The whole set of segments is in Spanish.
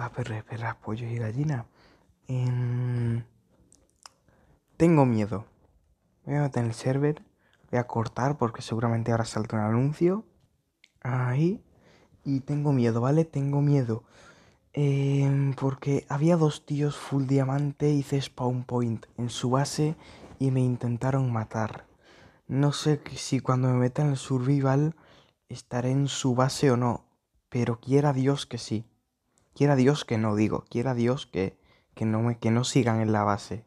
Ah, espera, pollos y gallina. Em, tengo miedo. Voy a meter en el server. Voy a cortar porque seguramente ahora salta un anuncio. Ahí. Y tengo miedo, ¿vale? Tengo miedo. Em, porque había dos tíos full diamante, hice spawn point en su base y me intentaron matar. No sé si cuando me metan en el survival estaré en su base o no, pero quiera Dios que sí. Quiera Dios que no digo, quiera Dios que, que, no, me, que no sigan en la base.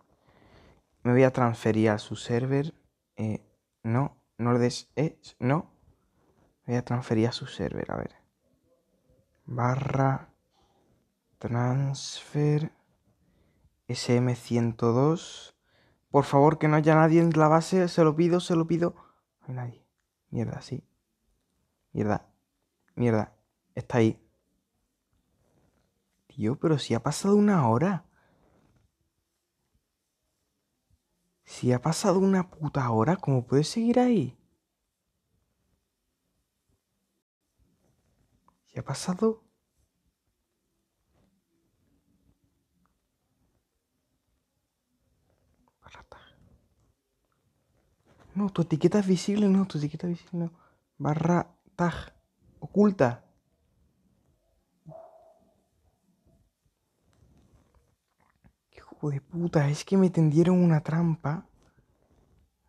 Me voy a transferir a su server. Eh, no, no le des... E, no. Me voy a transferir a su server, a ver. Barra transfer SM102. Por favor, que no haya nadie en la base. Se lo pido, se lo pido. nadie. Mierda, sí. Mierda. Mierda. Está ahí. Yo, pero si ha pasado una hora. Si ha pasado una puta hora, ¿cómo puedes seguir ahí? Si ha pasado... No, tu etiqueta es visible, no, tu etiqueta es visible, no. Barra tag, oculta. de puta, es que me tendieron una trampa.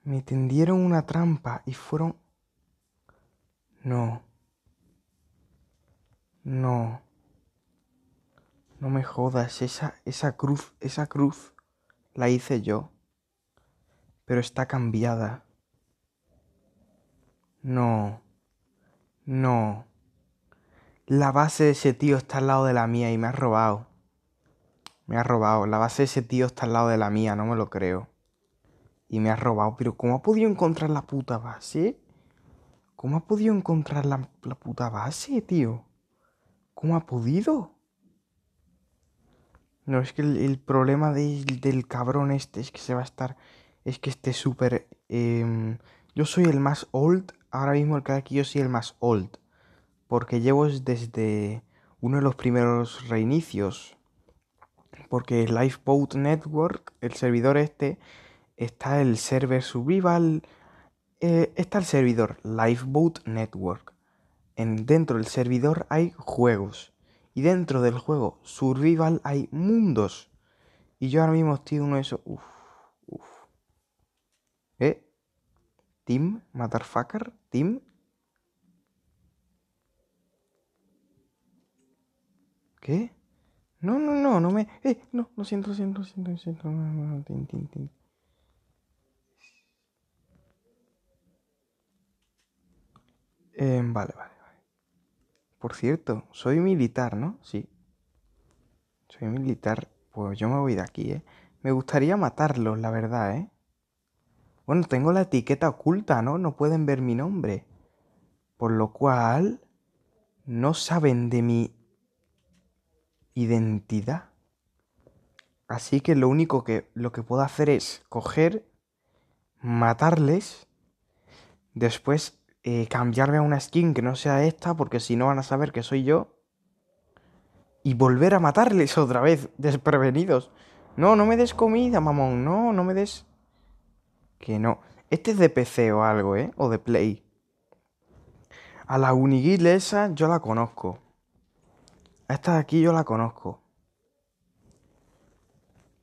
Me tendieron una trampa y fueron... No. No. No me jodas, esa, esa cruz, esa cruz la hice yo. Pero está cambiada. No. No. La base de ese tío está al lado de la mía y me ha robado. Me ha robado. La base de ese tío está al lado de la mía, no me lo creo. Y me ha robado. Pero ¿cómo ha podido encontrar la puta base? ¿Cómo ha podido encontrar la, puta base, tío? ¿Cómo ha podido? No, es que el, problema del cabrón este es que se va a estar... Es que esté súper... Em, yo soy el más old. Ahora mismo el que aquí yo soy el más old. Porque llevo desde uno de los primeros reinicios porque Lifeboat Network, el servidor este, está el server Survival, eh, está el servidor Lifeboat Network. En, dentro del servidor hay juegos y dentro del juego Survival hay mundos. Y yo ahora mismo estoy uno de esos... Uf, uf. ¿Eh? ¿Team? ¿Motherfucker? ¿Team? ¿Qué? No, no, no, no me. Eh, no, lo siento, lo siento, siento, siento. Em, vale, vale, vale. Por cierto, soy militar, ¿no? Sí. Soy militar. Pues yo me voy de aquí, ¿eh? Me gustaría matarlos, la verdad, ¿eh? Bueno, tengo la etiqueta oculta, ¿no? No pueden ver mi nombre. Por lo cual, no saben de mi identidad. Así que lo único que lo que puedo hacer es coger, matarles, después eh, cambiarme a una skin que no sea esta, porque si no van a saber que soy yo, y volver a matarles otra vez, desprevenidos. No, no me des comida, mamón, no, no me des... Que no. Este es de PC o algo, ¿eh? O de Play. A la Unigil esa yo la conozco esta de aquí yo la conozco.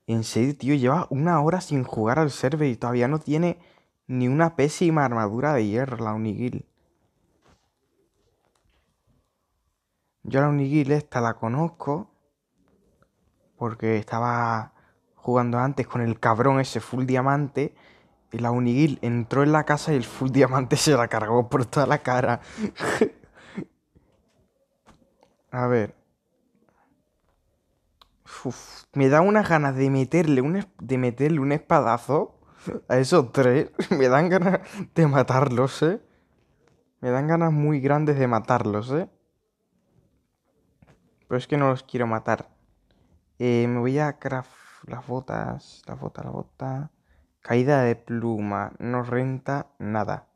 En serio, tío, lleva una hora sin jugar al server y todavía no tiene ni una pésima armadura de hierro, la Unigil. Yo la Unigil esta la conozco porque estaba jugando antes con el cabrón ese full diamante y la Unigil entró en la casa y el full diamante se la cargó por toda la cara. A ver me da unas ganas de meterle un, de meterle un espadazo a esos tres. me dan ganas de matarlos, ¿eh? Me dan ganas muy grandes de matarlos, ¿eh? Pero es que no los quiero matar. Eh, me voy a craft las botas, La bota, la bota. Caída de pluma, no renta nada.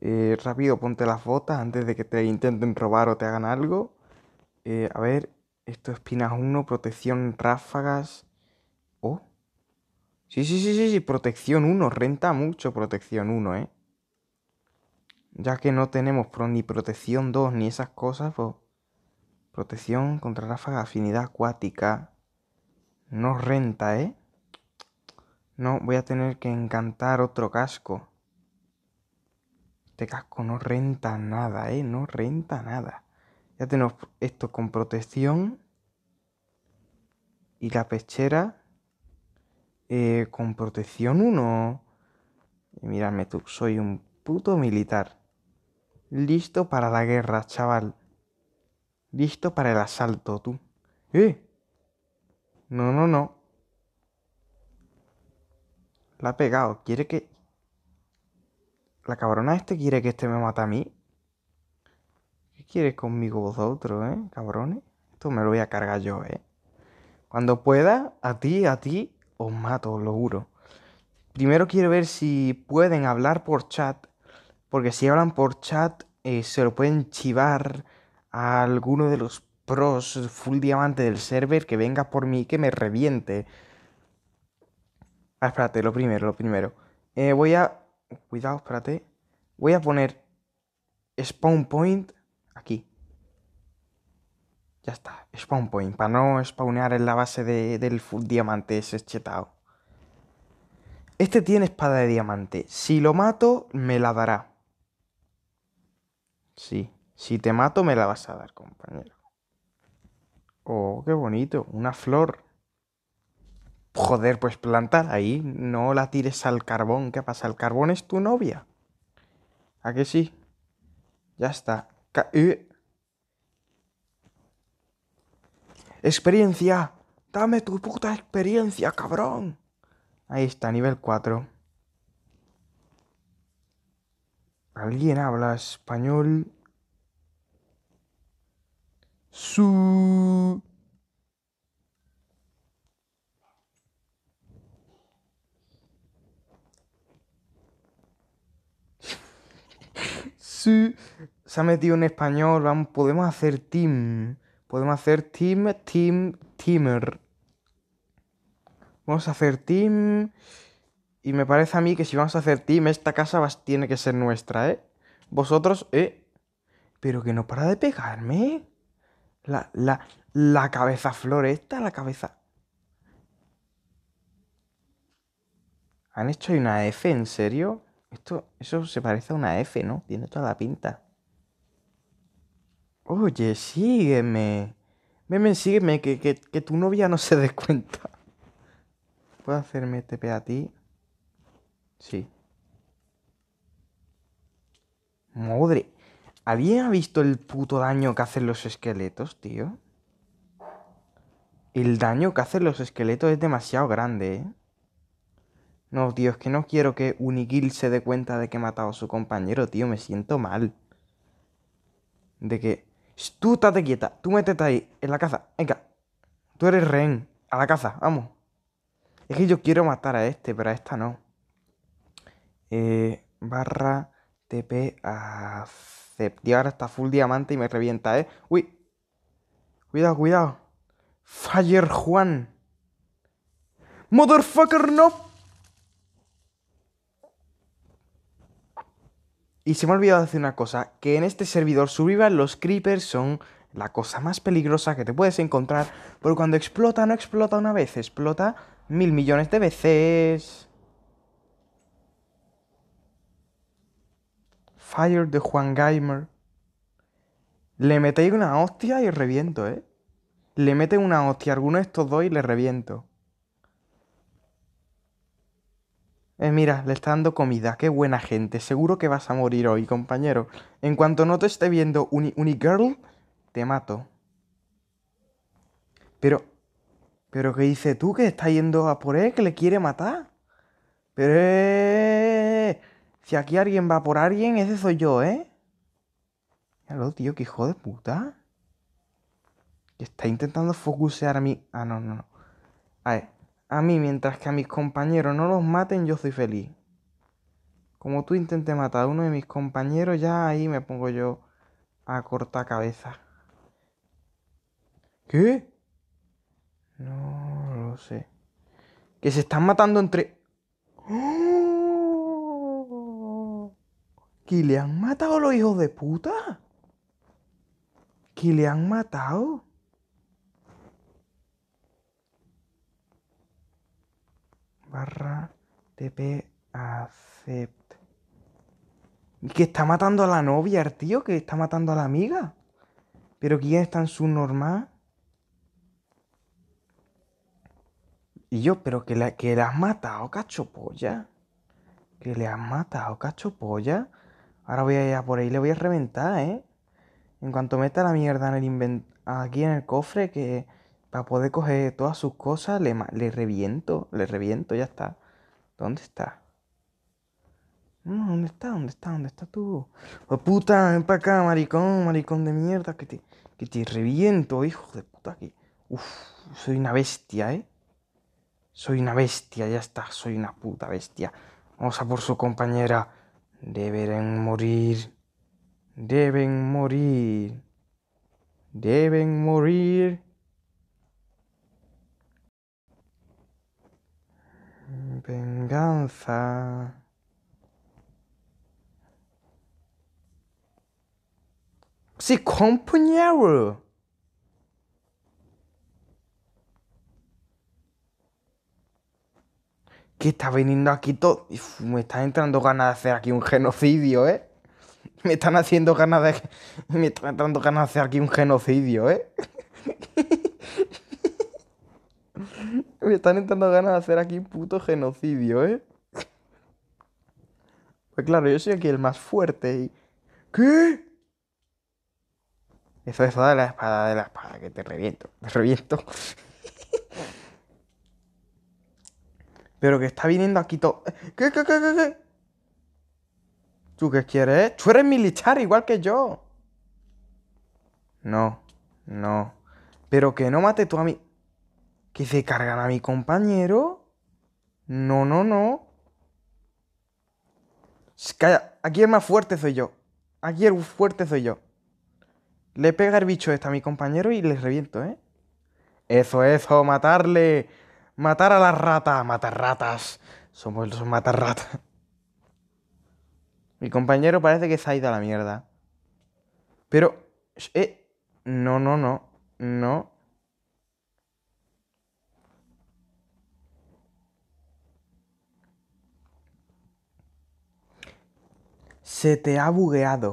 Eh, rápido, ponte las botas antes de que te intenten robar o te hagan algo. Eh, a ver, esto es espinas 1, protección ráfagas. Oh. Sí, sí, sí, sí, sí, protección 1. Renta mucho protección 1, ¿eh? Ya que no tenemos ni protección 2 ni esas cosas, pues, Protección contra ráfaga, afinidad acuática. No renta, ¿eh? No, voy a tener que encantar otro casco. Este casco no renta nada, ¿eh? No renta nada. Ya tenemos esto con protección. Y la pechera eh, con protección 1. Miradme tú, soy un puto militar. Listo para la guerra, chaval. Listo para el asalto, tú. ¡Eh! No, no, no. La ha pegado. Quiere que... La cabrona este quiere que este me mata a mí quieres conmigo vosotros, eh, cabrones? Esto me lo voy a cargar yo, eh. Cuando pueda, a ti, a ti, os mato, os lo juro. Primero quiero ver si pueden hablar por chat, porque si hablan por chat eh, se lo pueden chivar a alguno de los pros full diamante del server que venga por mí y que me reviente. Ah, espérate, lo primero, lo primero. Eh, voy a... Cuidado, espérate. Voy a poner spawn point aquí. Ya está, spawn point, para no spawnear en la base del diamante ese chetado Este tiene espada de diamante. Si lo mato, me la dará. Sí, si te mato, me la vas a dar, compañero. Oh, qué bonito, una flor. Joder, pues plantar ahí, no la tires al carbón. ¿Qué pasa? El carbón es tu novia. ¿A que sí? Ya está. Eh. Experiencia. Dame tu puta experiencia, cabrón. Ahí está, nivel 4. ¿Alguien habla español? Su... Su se ha metido en español, podemos hacer team. Podemos hacer team, team, teamer. Vamos a hacer team. Y me parece a mí que si vamos a hacer team, esta casa tiene que ser nuestra, ¿eh? Vosotros, ¿eh? Pero que no para de pegarme. La, la, la cabeza flor la cabeza... ¿Han hecho ahí una F, en serio? Esto, eso se parece a una F, ¿no? Tiene toda la pinta. Oye, sígueme. Meme, sígueme, que, tu novia no se dé cuenta. ¿Puedo hacerme TP a ti? Sí. Madre. ¿Había visto el puto daño que hacen los esqueletos, tío? El daño que hacen los esqueletos es demasiado grande, ¿eh? No, tío, es que no quiero que Unigil se dé cuenta de que he matado a su compañero, tío. Me siento mal. De que Tú estate quieta, tú métete ahí, en la casa, venga. Tú eres rehén, a la casa, vamos. Es que yo quiero matar a este, pero a esta no. Eh, barra TP acept. Y ahora está full diamante y me revienta, ¿eh? Uy. Cuidado, cuidado. Fire Juan. Motherfucker, no. Y se me ha olvidado decir una cosa, que en este servidor survival los creepers son la cosa más peligrosa que te puedes encontrar, porque cuando explota no explota una vez, explota mil millones de veces. Fire de Juan Gamer. Le metéis una hostia y reviento, ¿eh? Le mete una hostia a alguno de estos dos y le reviento. Eh, mira, le está dando comida, qué buena gente. Seguro que vas a morir hoy, compañero. En cuanto no te esté viendo uni, te mato. Pero, pero ¿qué dice tú que está yendo a por él, que le quiere matar? Pero, eh, si aquí alguien va por alguien, ese soy yo, ¿eh? Míralo, tío, qué hijo de puta. Que está intentando focusear a mí. Ah, no, no, no. A ver. A mí, mientras que a mis compañeros no los maten, yo soy feliz. Como tú intentes matar a uno de mis compañeros, ya ahí me pongo yo a corta cabeza. ¿Qué? No lo sé. Que se están matando entre... ¡Oh! ¿Que le han matado a los hijos de puta? ¿Que le han matado? barra tp accept. Y que está matando a la novia, tío, que está matando a la amiga. Pero ¿quién está en su normal? Y yo, pero que, la, que le has matado, cachopolla. Que le has matado, cachopolla. Ahora voy a ir a por ahí, le voy a reventar, ¿eh? En cuanto meta la mierda en el aquí en el cofre, que para poder coger todas sus cosas, le, le reviento, le reviento, ya está. ¿Dónde está? ¿dónde está? ¿Dónde está? ¿Dónde está tú? Oh, puta, ven para acá, maricón, maricón de mierda, que te, que te reviento, hijo de puta. aquí soy una bestia, ¿eh? Soy una bestia, ya está, soy una puta bestia. Vamos a por su compañera. deben morir. Deben morir. Deben morir. Venganza. Sí, compañero. ¿Qué está viniendo aquí todo? me están entrando ganas de hacer aquí un genocidio, ¿eh? Me están haciendo ganas de... Me están entrando ganas de hacer aquí un genocidio, ¿eh? están entrando ganas de hacer aquí un puto genocidio, ¿eh? Pues claro, yo soy aquí el más fuerte y... ¿Qué? Eso, es de la espada, de la espada, que te reviento, te reviento. Pero que está viniendo aquí todo... ¿Qué, qué, qué, qué, qué? ¿Tú qué quieres? Eh? Tú eres militar igual que yo. No, no. Pero que no mate tú a mi que se cargan a mi compañero. No, no, no. Calla, aquí el más fuerte soy yo. Aquí el fuerte soy yo. Le pega el bicho este a mi compañero y le reviento, ¿eh? Eso, eso, matarle. Matar a las rata! matar ratas. Somos los matar ratas. Mi compañero parece que se ha ido a la mierda. Pero... Eh, no, no, no. No. Se te ha bugueado.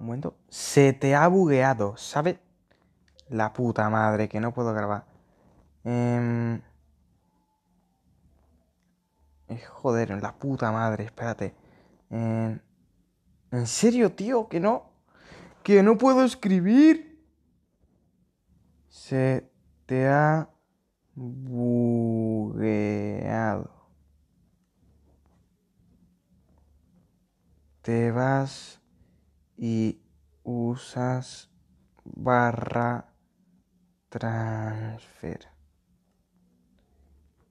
Un momento. Se te ha bugueado, ¿sabes? La puta madre, que no puedo grabar. Eh... Joder, la puta madre, espérate. Em, ¿En serio, tío? ¿Que no? ¿Que no puedo escribir? Se te ha bugueado. te vas y usas barra transfer.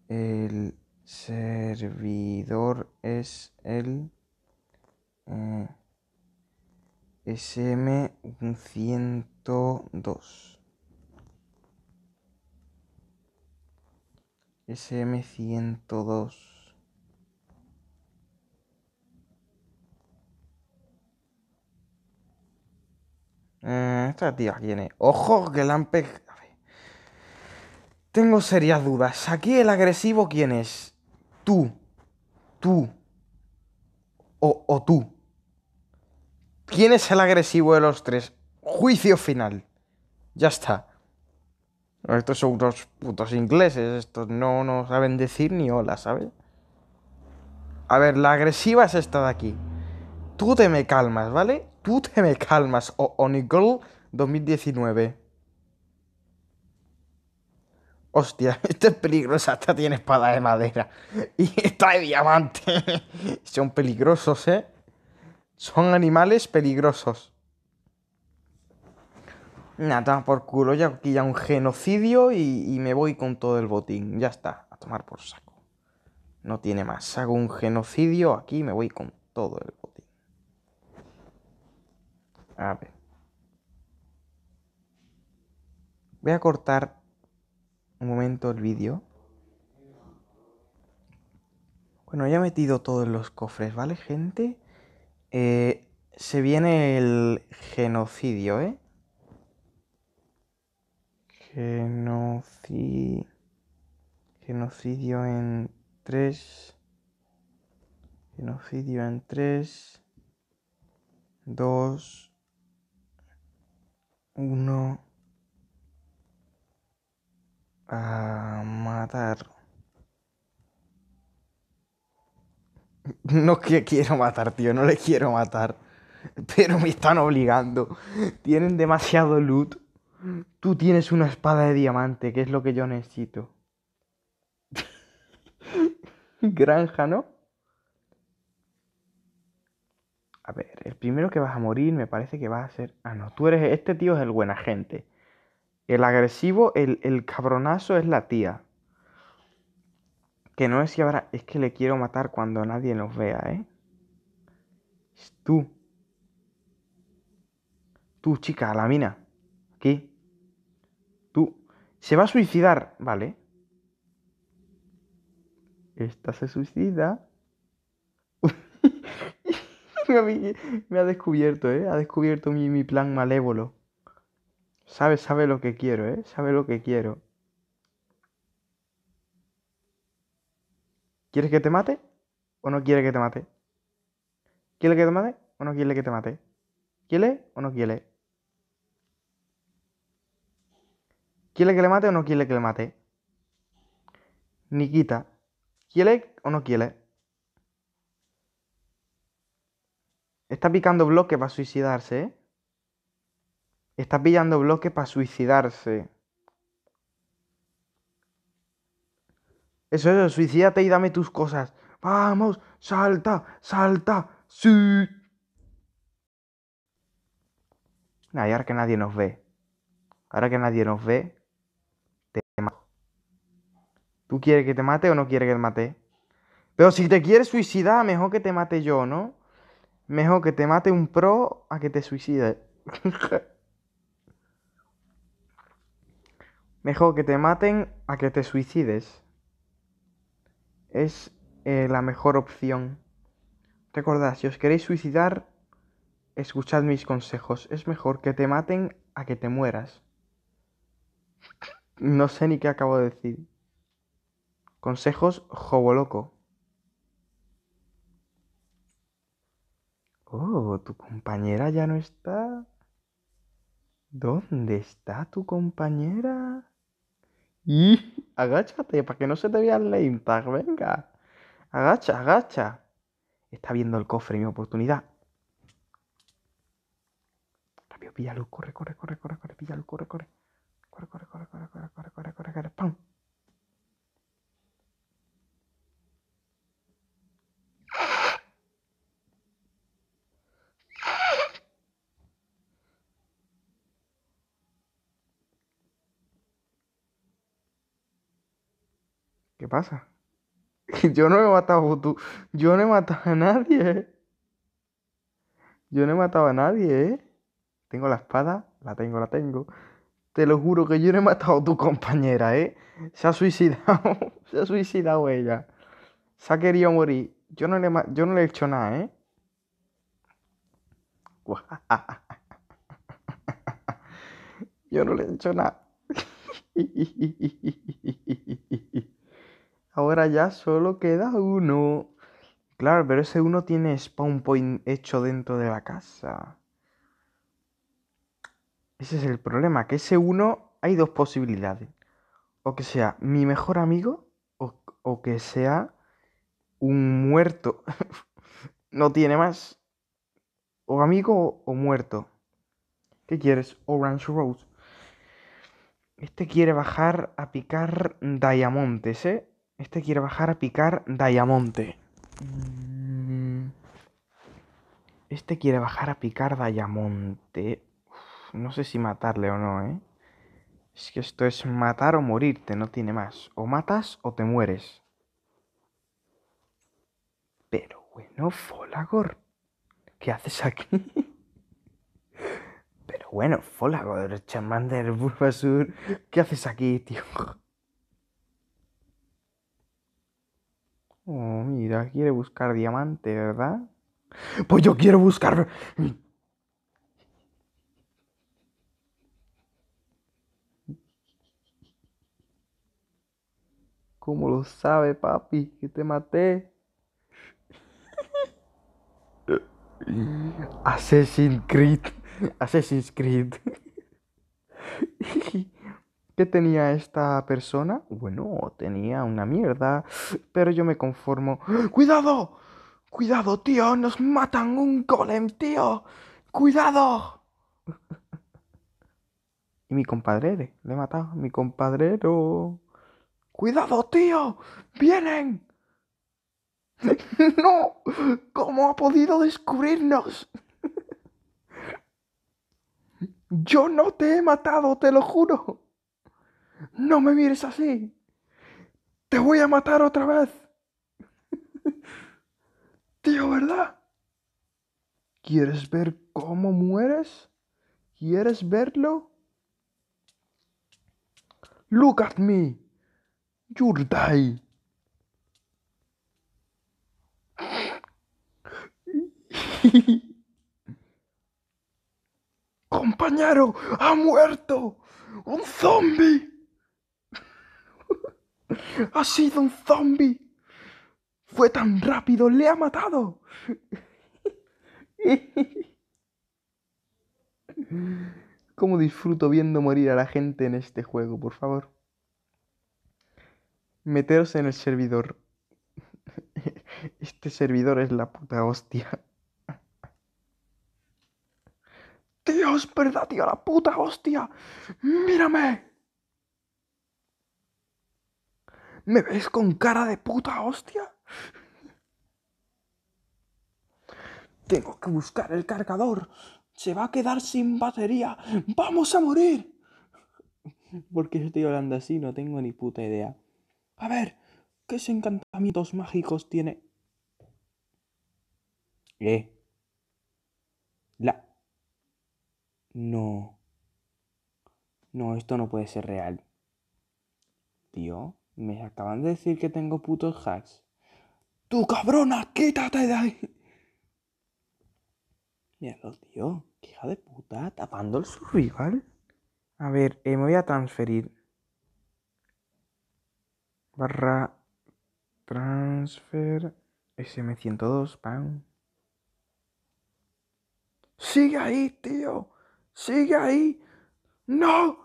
El servidor es el SM102. Mm, SM102. Eh, esta tía es? ¡Ojo! Que la Tengo serias dudas. ¿Aquí el agresivo quién es? Tú. Tú. O, tú. ¿Quién es el agresivo de los tres? Juicio final. Ya está. Estos son unos putos ingleses, estos no, no saben decir ni hola, ¿sabes? A ver, la agresiva es esta de aquí. Tú te me calmas, ¿vale? Tú te me calmas o 2019. Hostia, esta es peligrosa. Esta tiene espada de madera. Y esta de diamante. Son peligrosos, ¿eh? Son animales peligrosos. Nada, por culo. Ya aquí ya un genocidio y, y me voy con todo el botín. Ya está, a tomar por saco. No tiene más. Hago un genocidio aquí y me voy con todo el botín. A ver. Voy a cortar un momento el vídeo. Bueno, ya he metido todos los cofres, ¿vale, gente? Eh, se viene el genocidio, ¿eh? Genocidio. Genocidio en 3. Genocidio en 3. 2 uno a matar. No que quiero matar, tío, no le quiero matar. Pero me están obligando. Tienen demasiado loot. Tú tienes una espada de diamante, que es lo que yo necesito. Granja, ¿no? A ver, el primero que vas a morir me parece que va a ser... Ah, no, tú eres... Este tío es el buen agente. El agresivo, el, cabronazo es la tía. Que no es si ahora es que le quiero matar cuando nadie nos vea, ¿eh? Es tú. Tú, chica, a la mina. Aquí. Tú. Se va a suicidar, ¿vale? Esta se suicida. me, ha descubierto, ¿eh? Ha descubierto mi, plan malévolo. Sabe, sabe lo que quiero, ¿eh? Sabe lo que quiero. ¿Quieres que te mate o no quiere que te mate? ¿Quiere que te mate o no quiere que te mate? ¿Quiere o no quiere? ¿Quiere que le mate o no quiere que le mate? Nikita, ¿quiere o no quiere? Está picando bloques para suicidarse, ¿eh? Estás pillando bloques para suicidarse. Eso es, suicídate y dame tus cosas. Vamos, salta, salta, sí. y ahora que nadie nos ve. Ahora que nadie nos ve, te mato. ¿Tú quieres que te mate o no quieres que te mate? Pero si te quieres suicidar, mejor que te mate yo, ¿no? Mejor que te mate un pro a que te suicide. Mejor que te maten a que te suicides. Es eh, la mejor opción. Recordad, si os queréis suicidar, escuchad mis consejos. Es mejor que te maten a que te mueras. No sé ni qué acabo de decir. Consejos loco. Oh, tu compañera ya no está. ¿Dónde está tu compañera? Y agáchate para que no se te vea el tag, venga. Agacha, agacha. Está viendo el cofre, mi oportunidad. Rápido, píllalo, corre, corre, corre, corre, corre, píllalo, corre, corre. Corre, corre, corre, corre, corre, corre, corre, corre, corre, corre ¿Qué pasa? Yo no he matado tú. Yo no he matado a nadie. Eh. Yo no he matado a nadie, eh. Tengo la espada, la tengo, la tengo. Te lo juro que yo no he matado a tu compañera, ¿eh? Se ha suicidado, se ha suicidado ella. Se ha querido morir. Yo no le, yo no le he hecho nada, eh. Yo no le he hecho nada. Ahora ya solo queda uno. Claro, pero ese uno tiene spawn point hecho dentro de la casa. Ese es el problema, que ese uno hay dos posibilidades. O que sea mi mejor amigo o, que sea un muerto. no tiene más. O amigo o muerto. ¿Qué quieres? Orange Rose. Este quiere bajar a picar diamantes, ¿eh? Este quiere bajar a picar Diamonte. Mm. Este quiere bajar a picar Diamonte. no sé si matarle o no, ¿eh? Es que esto es matar o morirte, no tiene más. O matas o te mueres. Pero bueno, Folagor. ¿Qué haces aquí? Pero bueno, Folagor, Charmander, Bulbasur. ¿Qué haces aquí, tío? Oh, mira, quiere buscar diamante, ¿verdad? Pues yo quiero buscar... ¿Cómo lo sabe, papi? Que te maté. Assassin's Creed. Assassin's Creed. ¿Qué tenía esta persona? Bueno, tenía una mierda, pero yo me conformo. ¡Cuidado! ¡Cuidado, tío! ¡Nos matan un golem, tío! ¡Cuidado! y mi compadre, le he matado a mi compadrero. ¡Cuidado, tío! ¡Vienen! ¡No! ¿Cómo ha podido descubrirnos? Yo no te he matado, te lo juro no me mires así, te voy a matar otra vez. Tío, ¿verdad? ¿Quieres ver cómo mueres? ¿Quieres verlo? Look at me. You're Compañero, ha muerto. Un zombie. ¡Ha sido un zombie! ¡Fue tan rápido! ¡Le ha matado! ¿Cómo disfruto viendo morir a la gente en este juego, por favor? Meteros en el servidor. Este servidor es la puta hostia. Dios, ¿verdad, tío? La puta hostia. Mírame. ¿Me ves con cara de puta hostia? Tengo que buscar el cargador. Se va a quedar sin batería. ¡Vamos a morir! Porque qué estoy hablando así, no tengo ni puta idea. A ver, ¿qué encantamientos mágicos tiene? ¿Eh? La... No. No, esto no puede ser real. ¿Tío? Me acaban de decir que tengo putos hacks. ¡Tu cabrona! ¡Quítate de ahí! Mierda, tío. ¡Qué hija de puta! Tapando el survival. A ver, eh, me voy a transferir. Barra transfer SM102, ¡pam! ¡Sigue ahí, tío! ¡Sigue ahí! ¡No!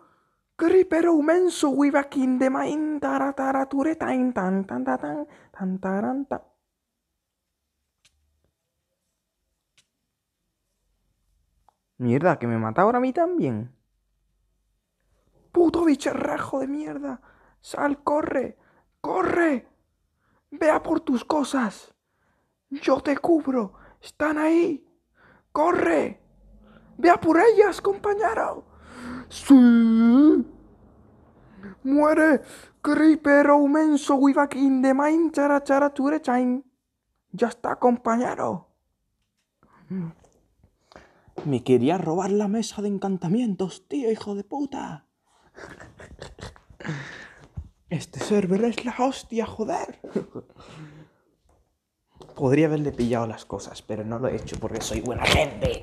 we menso huiva de main taratarature tain tan tan tan tan tan taran tan. Mierda, que me mata ahora a mí también. Puto bicharrajo de mierda. Sal, corre, corre. Vea por tus cosas. Yo te cubro. Están ahí. Corre. Vea por ellas, compañero. Sí. Muere Creeper Menso we de main, chara chara Ya está, compañero. Me quería robar la mesa de encantamientos, tío, hijo de puta. Este server es la hostia, joder. Podría haberle pillado las cosas, pero no lo he hecho porque soy buena gente.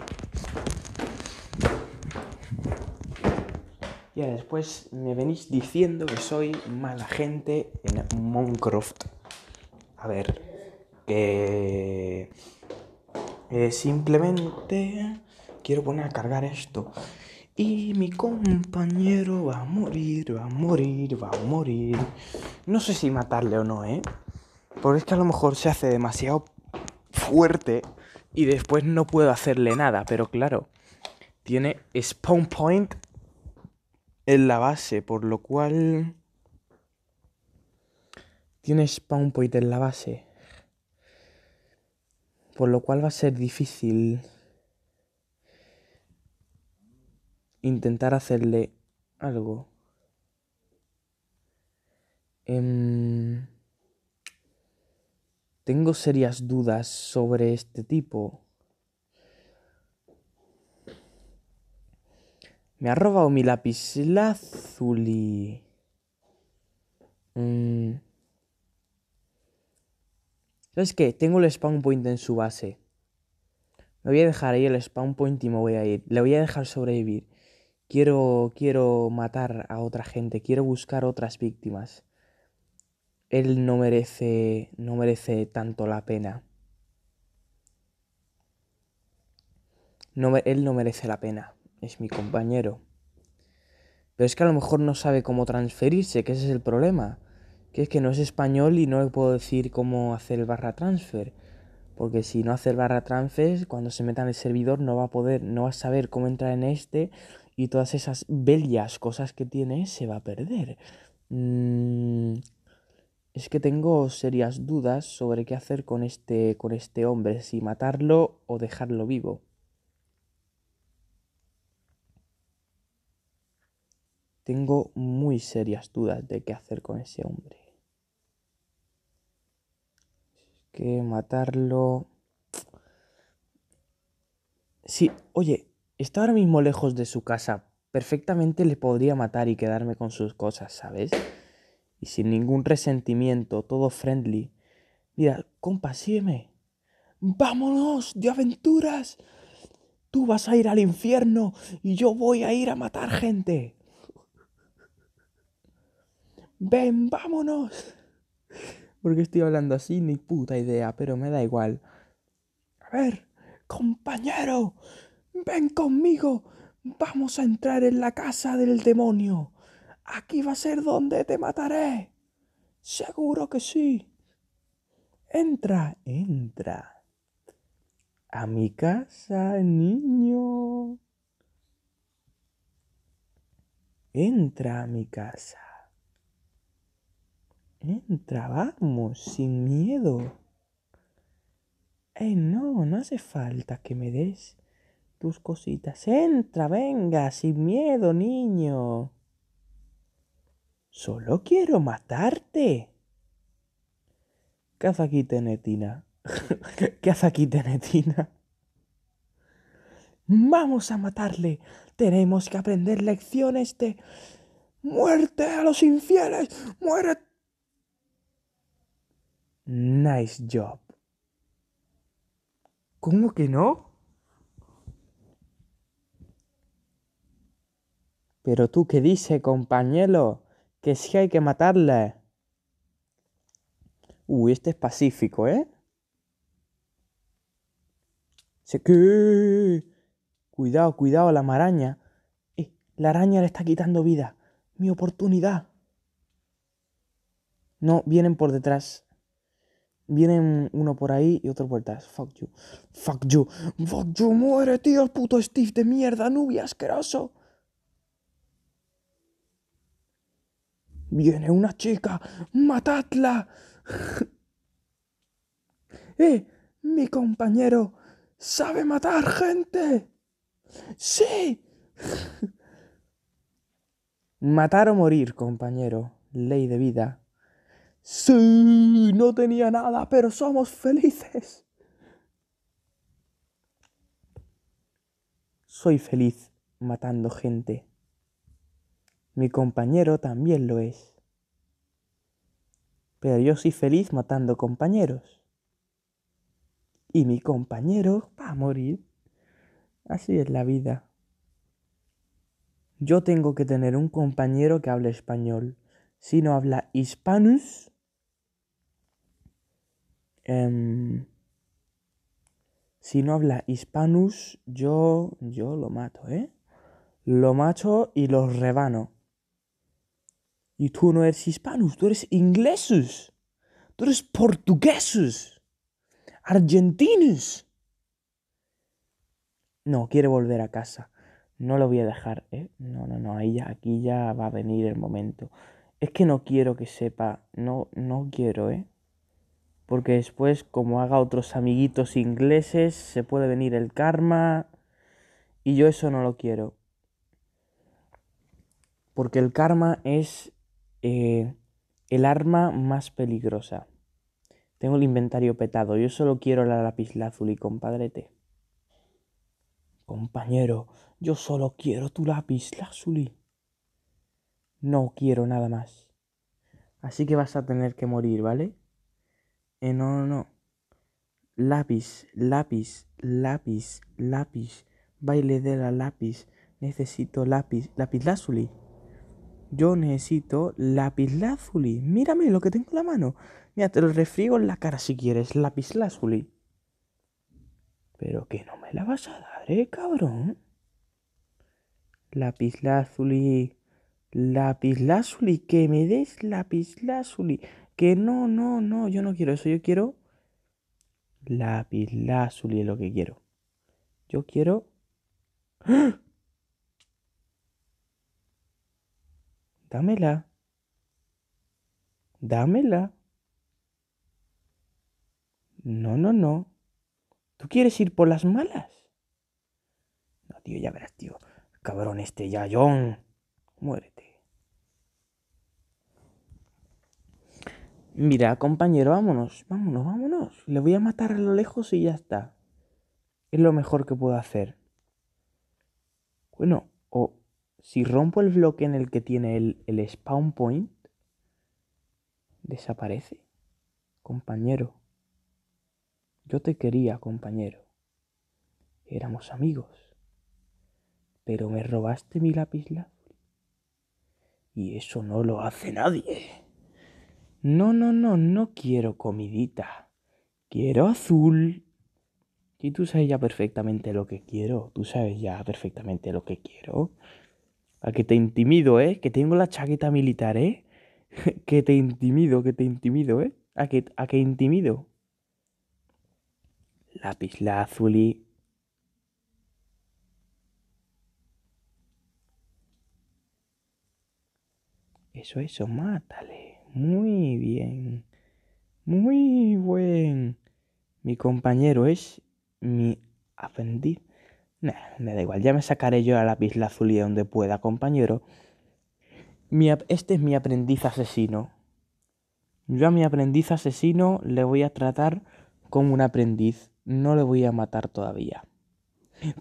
Y después me venís diciendo que soy mala gente en Minecraft. A ver, que eh, simplemente quiero poner a cargar esto. Y mi compañero va a morir, va a morir, va a morir. No sé si matarle o no, ¿eh? Porque es que a lo mejor se hace demasiado fuerte y después no puedo hacerle nada. Pero claro, tiene spawn point en la base, por lo cual tienes spawn point en la base. Por lo cual va a ser difícil intentar hacerle algo. Em, tengo serias dudas sobre este tipo. Me ha robado mi lápiz lazuli. Mm. ¿Sabes qué? Tengo el spawn point en su base. Me voy a dejar ahí el spawn point y me voy a ir. Le voy a dejar sobrevivir. Quiero, quiero matar a otra gente. Quiero buscar otras víctimas. Él no merece, no merece tanto la pena. No, él no merece la pena es mi compañero. Pero es que a lo mejor no sabe cómo transferirse, que ese es el problema. Que es que no es español y no le puedo decir cómo hacer el barra transfer. Porque si no hace el barra transfer, cuando se meta en el servidor no va a poder, no va a saber cómo entrar en este y todas esas bellas cosas que tiene se va a perder. Mm, es que tengo serias dudas sobre qué hacer con este, con este hombre, si matarlo o dejarlo vivo. Tengo muy serias dudas de qué hacer con ese hombre. Es que matarlo... Sí, oye, está ahora mismo lejos de su casa. Perfectamente le podría matar y quedarme con sus cosas, ¿sabes? Y sin ningún resentimiento, todo friendly. Mira, compa, ¡Vámonos de aventuras! Tú vas a ir al infierno y yo voy a ir a matar gente ven, vámonos. Porque estoy hablando así, ni puta idea, pero me da igual. A ver, compañero, ven conmigo. Vamos a entrar en la casa del demonio. Aquí va a ser donde te mataré. Seguro que sí. Entra, entra. A mi casa, niño. Entra a mi casa. Entra, vamos, sin miedo. Eh, no, no hace falta que me des tus cositas. Entra, venga, sin miedo, niño. Solo quiero matarte. ¿Qué hace aquí Tenetina? ¿Qué hace aquí Tenetina? Vamos a matarle. Tenemos que aprender lecciones de muerte a los infieles. ¡Muerte! Nice job. ¿Cómo que no? Pero tú qué dices, compañero, que sí hay que matarle. Uy, este es pacífico, ¿eh? Se que... Cuidado, cuidado, la maraña. Eh, la araña le está quitando vida. Mi oportunidad. No, vienen por detrás. Vienen uno por ahí y otro por detrás. Fuck you. Fuck you. Fuck you. Muere, tío, el puto Steve de mierda, nubia asqueroso. Viene una chica. Matadla. ¡Eh! Mi compañero sabe matar gente. ¡Sí! matar o morir, compañero. Ley de vida. Sí, no tenía nada, pero somos felices. Soy feliz matando gente. Mi compañero también lo es. Pero yo soy feliz matando compañeros. Y mi compañero va a morir. Así es la vida. Yo tengo que tener un compañero que hable español. Si no habla hispanus, Em, si no habla hispanus, yo, yo lo mato, ¿eh? Lo mato y lo rebano. Y tú no eres hispanus, tú eres ingleses. tú eres portugueses. argentinos. No, quiere volver a casa. No lo voy a dejar, ¿eh? No, no, no, ahí ya, aquí ya va a venir el momento. Es que no quiero que sepa, no, no quiero, ¿eh? porque después como haga otros amiguitos ingleses se puede venir el karma y yo eso no lo quiero. Porque el karma es eh, el arma más peligrosa. Tengo el inventario petado, yo solo quiero la y compadrete. Compañero, yo solo quiero tu lazuli. No quiero nada más. Así que vas a tener que morir, ¿vale? Eh, no, no, no. Lápiz, lápiz, lápiz, lápiz. Baile de la lápiz. Necesito lápiz. Lápiz lazuli. Yo necesito lápiz lazuli. Mírame lo que tengo en la mano. Mira, te lo refrigo en la cara si quieres. Lápiz lazuli. Pero que no me la vas a dar, eh, cabrón. Lápiz lazuli. Lápiz lazuli. Que me des lápiz lazuli que no, no, no, yo no quiero eso, yo quiero lápiz, azul es lo que quiero. Yo quiero... Dámela. Dámela. No, no, no. ¿Tú quieres ir por las malas? No, tío, ya verás, tío. Cabrón este, ya, John. muere Mira, compañero, vámonos, vámonos, vámonos. Le voy a matar a lo lejos y ya está. Es lo mejor que puedo hacer. Bueno, o si rompo el bloque en el que tiene el, el spawn point, desaparece. Compañero. Yo te quería, compañero. Éramos amigos. Pero me robaste mi lápiz lápiz. Y eso no lo hace nadie. No, no, no, no quiero comidita. Quiero azul. Y tú sabes ya perfectamente lo que quiero. Tú sabes ya perfectamente lo que quiero. A que te intimido, ¿eh? Que tengo la chaqueta militar, ¿eh? que te intimido, que te intimido, ¿eh? A que, a que intimido. Lápiz y Eso, eso, mátale. Muy bien. Muy buen. Mi compañero es mi aprendiz. Nah, me da igual, ya me sacaré yo a la isla azul y donde pueda, compañero. este es mi aprendiz asesino. Yo a mi aprendiz asesino le voy a tratar como un aprendiz. No le voy a matar todavía.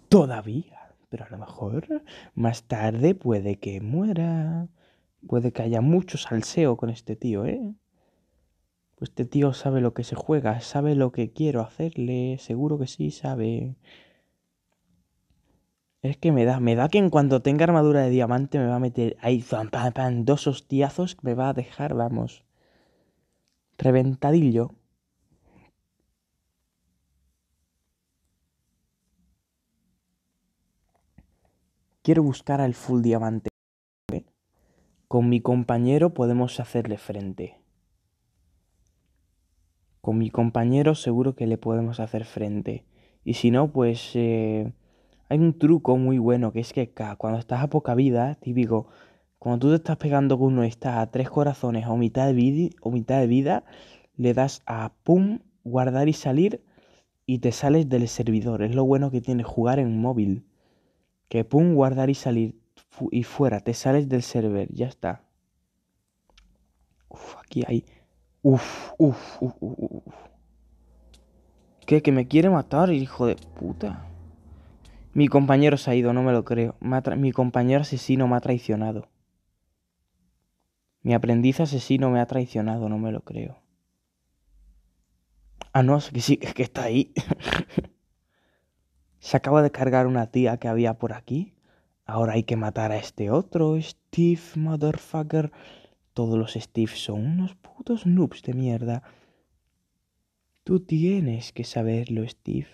Todavía. Pero a lo mejor más tarde puede que muera. Puede que haya mucho salseo con este tío, ¿eh? Pues este tío sabe lo que se juega, sabe lo que quiero hacerle, seguro que sí sabe. Es que me da, me da que en cuanto tenga armadura de diamante me va a meter ahí, dos hostiazos que me va a dejar, vamos. Reventadillo. Quiero buscar al full diamante. Con mi compañero podemos hacerle frente. Con mi compañero seguro que le podemos hacer frente. Y si no, pues eh, hay un truco muy bueno que es que cuando estás a poca vida, típico, cuando tú te estás pegando con uno y estás a tres corazones o mitad de, vida, o mitad de vida, le das a pum, guardar y salir y te sales del servidor. Es lo bueno que tiene jugar en móvil. Que pum, guardar y salir y fuera, te sales del server, ya está. Uf, aquí hay... Uf, uf, uf, uf, ¿Qué? Que me quiere matar, hijo de puta. Mi compañero se ha ido, no me lo creo. mi compañero asesino me ha traicionado. Mi aprendiz asesino me ha traicionado, no me lo creo. Ah, no, es que sí, es que está ahí. se acaba de cargar una tía que había por aquí. Ahora hay que matar a este otro, Steve, motherfucker. Todos los Steve son unos putos noobs de mierda. Tú tienes que saberlo, Steve.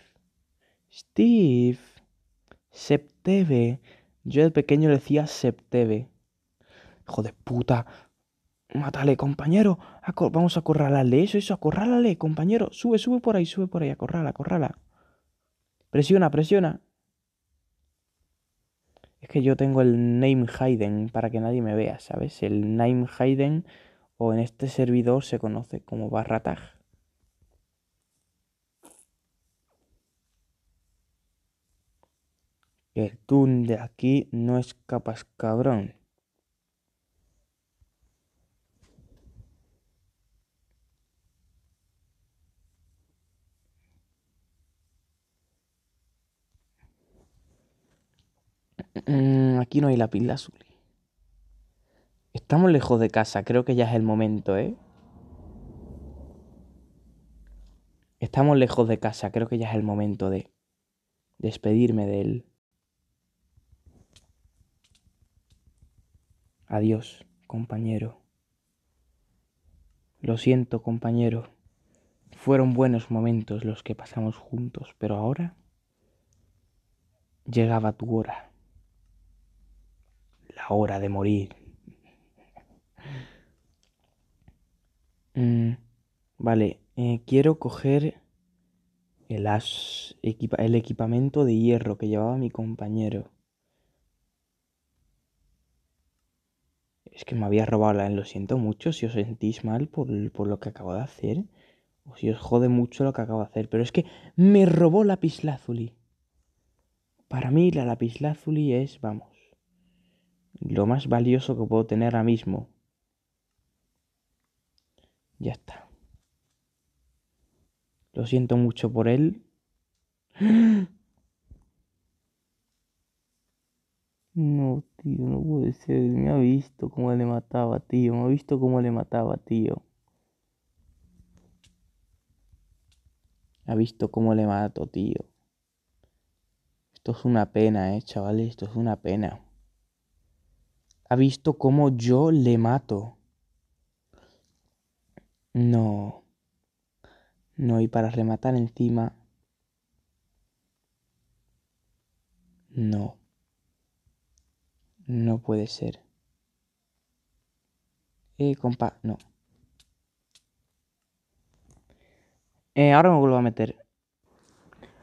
Steve. Septeve. Yo de pequeño le decía Septeve. Hijo de puta. Mátale, compañero. vamos a acorralarle. Eso, eso, acorralale, compañero. Sube, sube por ahí, sube por ahí. Acorrala, acorrala. Presiona, presiona. Es que yo tengo el name hidden para que nadie me vea, ¿sabes? El name hidden o en este servidor se conoce como barra El tune de aquí no escapas, cabrón. Mm, aquí no hay la azul. Estamos lejos de casa, creo que ya es el momento, ¿eh? Estamos lejos de casa, creo que ya es el momento de despedirme de él. Adiós, compañero. Lo siento, compañero. Fueron buenos momentos los que pasamos juntos, pero ahora llegaba tu hora la hora de morir. Mm, vale, eh, quiero coger el, as, el equipamiento de hierro que llevaba mi compañero. Es que me había robado la... Lo siento mucho si os sentís mal por, lo que acabo de hacer. O si os jode mucho lo que acabo de hacer. Pero es que me robó lapislázuli. Para mí la lapislázuli es, vamos, lo más valioso que puedo tener ahora mismo. Ya está. Lo siento mucho por él. No, tío, no puede ser. Me ha visto cómo le mataba, tío. Me ha visto cómo le mataba, tío. Ha visto cómo le mato, tío. Esto es una pena, eh, chavales. Esto es una pena ha visto cómo yo le mato. No. No, y para rematar encima... No. No puede ser. Eh, compa, no. Eh, ahora me vuelvo a meter.